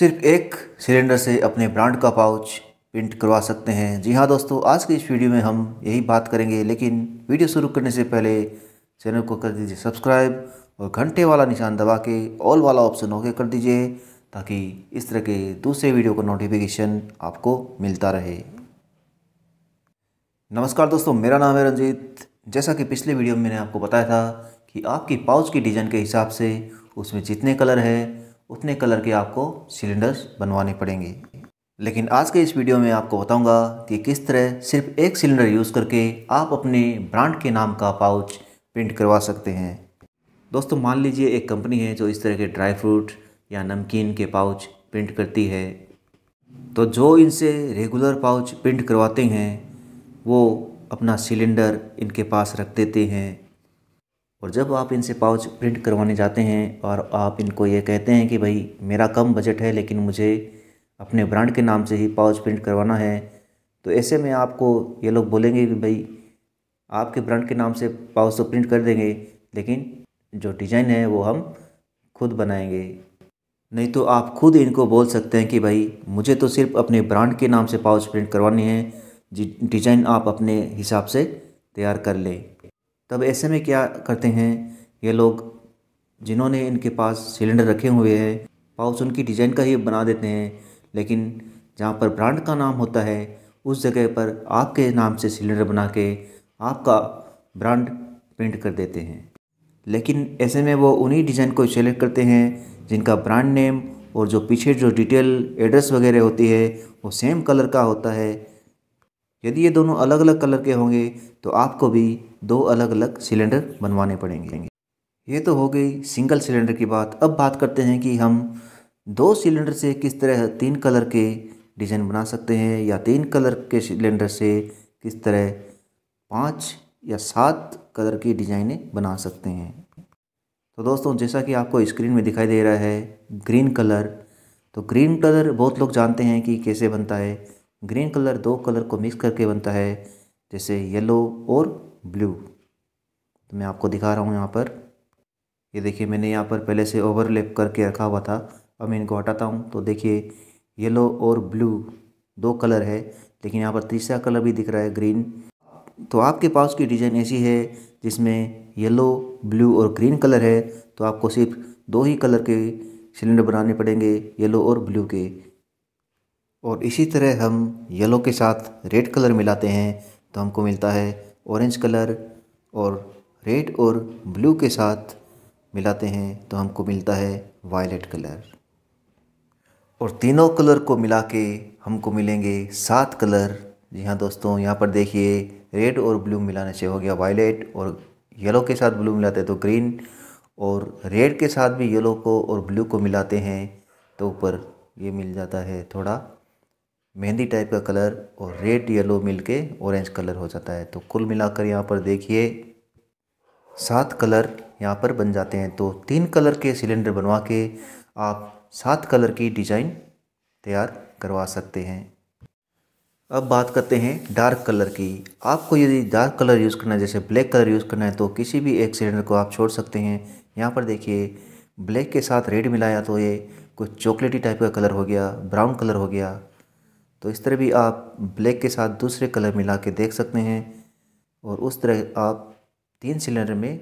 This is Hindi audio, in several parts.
सिर्फ एक सिलेंडर से अपने ब्रांड का पाउच प्रिंट करवा सकते हैं जी हाँ दोस्तों आज की इस वीडियो में हम यही बात करेंगे लेकिन वीडियो शुरू करने से पहले चैनल को कर दीजिए सब्सक्राइब और घंटे वाला निशान दबा के ऑल वाला ऑप्शन ओके कर दीजिए ताकि इस तरह के दूसरे वीडियो का नोटिफिकेशन आपको मिलता रहे नमस्कार दोस्तों मेरा नाम है रंजीत जैसा कि पिछले वीडियो में मैंने आपको बताया था कि आपकी पाउच की डिज़ाइन के हिसाब से उसमें जितने कलर हैं उतने कलर के आपको सिलेंडर्स बनवाने पड़ेंगे लेकिन आज के इस वीडियो में आपको बताऊंगा कि किस तरह सिर्फ एक सिलेंडर यूज़ करके आप अपने ब्रांड के नाम का पाउच प्रिंट करवा सकते हैं दोस्तों मान लीजिए एक कंपनी है जो इस तरह के ड्राई फ्रूट या नमकीन के पाउच प्रिंट करती है तो जो इनसे रेगुलर पाउच प्रिंट करवाते हैं वो अपना सिलेंडर इनके पास रख देते हैं और जब आप इनसे पाउच प्रिंट करवाने जाते हैं और आप इनको ये कहते हैं कि भाई मेरा कम बजट है लेकिन मुझे अपने ब्रांड के नाम से ही पाउच प्रिंट करवाना है तो ऐसे में आपको ये लोग बोलेंगे कि भाई आपके ब्रांड के नाम से पाउच तो प्रिंट कर देंगे लेकिन जो डिज़ाइन है वो हम खुद बनाएंगे नहीं तो आप खुद इनको बोल सकते हैं कि भाई मुझे तो सिर्फ अपने ब्रांड के नाम से पाउच प्रिंट करवानी है डिज़ाइन आप अपने हिसाब से तैयार कर लें तब ऐसे में क्या करते हैं ये लोग जिन्होंने इनके पास सिलेंडर रखे हुए हैं पाउच उनकी डिज़ाइन का ही बना देते हैं लेकिन जहाँ पर ब्रांड का नाम होता है उस जगह पर आपके नाम से सिलेंडर बना के आपका ब्रांड पेंट कर देते हैं लेकिन ऐसे में वो उन्हीं डिज़ाइन को सेलेक्ट करते हैं जिनका ब्रांड नेम और जो पीछे जो डिटेल एड्रेस वगैरह होती है वो सेम कलर का होता है यदि ये दोनों अलग अलग कलर के होंगे तो आपको भी दो अलग अलग सिलेंडर बनवाने पड़ेंगे ये तो हो गई सिंगल सिलेंडर की बात अब बात करते हैं कि हम दो सिलेंडर से किस तरह तीन कलर के डिज़ाइन बना सकते हैं या तीन कलर के सिलेंडर से किस तरह पाँच या सात कलर की डिज़ाइनें बना सकते हैं तो दोस्तों जैसा कि आपको स्क्रीन में दिखाई दे रहा है ग्रीन कलर तो ग्रीन कलर बहुत लोग जानते हैं कि कैसे बनता है ग्रीन कलर दो कलर को मिक्स करके बनता है जैसे येलो और ब्लू तो मैं आपको दिखा रहा हूँ यहाँ पर ये देखिए मैंने यहाँ पर पहले से ओवरलेप करके रखा हुआ था अब मैं इनको हटाता हूँ तो देखिए येलो और ब्लू दो कलर है लेकिन यहाँ पर तीसरा कलर भी दिख रहा है ग्रीन तो आपके पास की डिज़ाइन ऐसी है जिसमें येलो ब्लू और ग्रीन कलर है तो आपको सिर्फ दो ही कलर के सिलेंडर बनाने पड़ेंगे येलो और ब्लू के और इसी तरह हम येलो के साथ रेड कलर मिलाते हैं तो हमको मिलता है ऑरेंज कलर और रेड और ब्लू के साथ मिलाते हैं तो हमको मिलता है वायलेट कलर और तीनों कलर को मिला के हमको मिलेंगे सात कलर जी हाँ दोस्तों यहाँ पर देखिए रेड और ब्लू मिलाने से हो गया वायलेट और येलो के साथ ब्लू मिलाते हैं तो ग्रीन और रेड के साथ भी येलो को और ब्लू को मिलाते हैं तो ऊपर ये मिल जाता है थोड़ा मेहंदी टाइप का कलर और रेड येलो मिल के ऑरेंज कलर हो जाता है तो कुल मिलाकर यहाँ पर देखिए सात कलर यहाँ पर बन जाते हैं तो तीन कलर के सिलेंडर बनवा के आप सात कलर की डिज़ाइन तैयार करवा सकते हैं अब बात करते हैं डार्क कलर की आपको यदि डार्क कलर यूज़ करना है जैसे ब्लैक कलर यूज़ करना है तो किसी भी एक सिलेंडर को आप छोड़ सकते हैं यहाँ पर देखिए ब्लैक के साथ रेड मिलाया तो ये कुछ चॉकलेटी टाइप का कलर हो गया ब्राउन कलर हो गया तो इस तरह भी आप ब्लैक के साथ दूसरे कलर मिला के देख सकते हैं और उस तरह आप तीन सिलेंडर में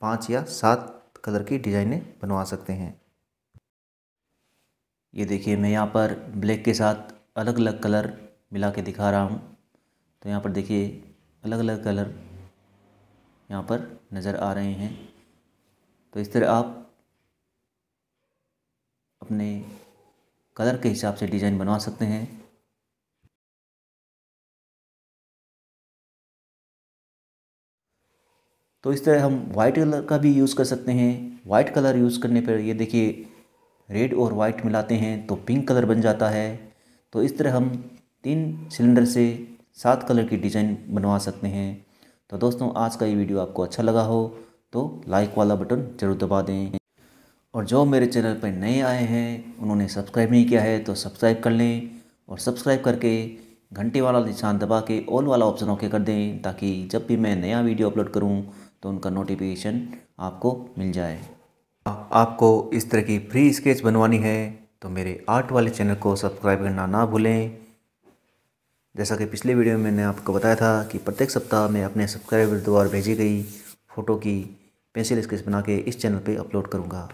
पाँच या सात कलर की डिज़ाइनें बनवा सकते हैं ये देखिए मैं यहाँ पर ब्लैक के साथ अलग अलग कलर मिला के दिखा रहा हूँ तो यहाँ पर देखिए अलग अलग कलर यहाँ पर नज़र आ रहे हैं तो इस तरह आप अपने कलर के हिसाब से डिज़ाइन बनवा सकते हैं तो इस तरह हम वाइट कलर का भी यूज़ कर सकते हैं वाइट कलर यूज़ करने पर ये देखिए रेड और वाइट मिलाते हैं तो पिंक कलर बन जाता है तो इस तरह हम तीन सिलेंडर से सात कलर की डिज़ाइन बनवा सकते हैं तो दोस्तों आज का ये वीडियो आपको अच्छा लगा हो तो लाइक वाला बटन ज़रूर दबा दें और जो मेरे चैनल पर नए आए हैं उन्होंने सब्सक्राइब नहीं किया है तो सब्सक्राइब कर लें और सब्सक्राइब करके घंटे वाला निशान दबा के ऑल वाला ऑप्शन ओके कर दें ताकि जब भी मैं नया वीडियो अपलोड करूँ तो उनका नोटिफिकेशन आपको मिल जाए आपको इस तरह की फ्री स्केच बनवानी है तो मेरे आर्ट वाले चैनल को सब्सक्राइब करना ना भूलें जैसा कि पिछले वीडियो में मैंने आपको बताया था कि प्रत्येक सप्ताह मैं अपने सब्सक्राइबर द्वारा भेजी गई फ़ोटो की पेंसिल स्केच बना के इस चैनल पे अपलोड करूँगा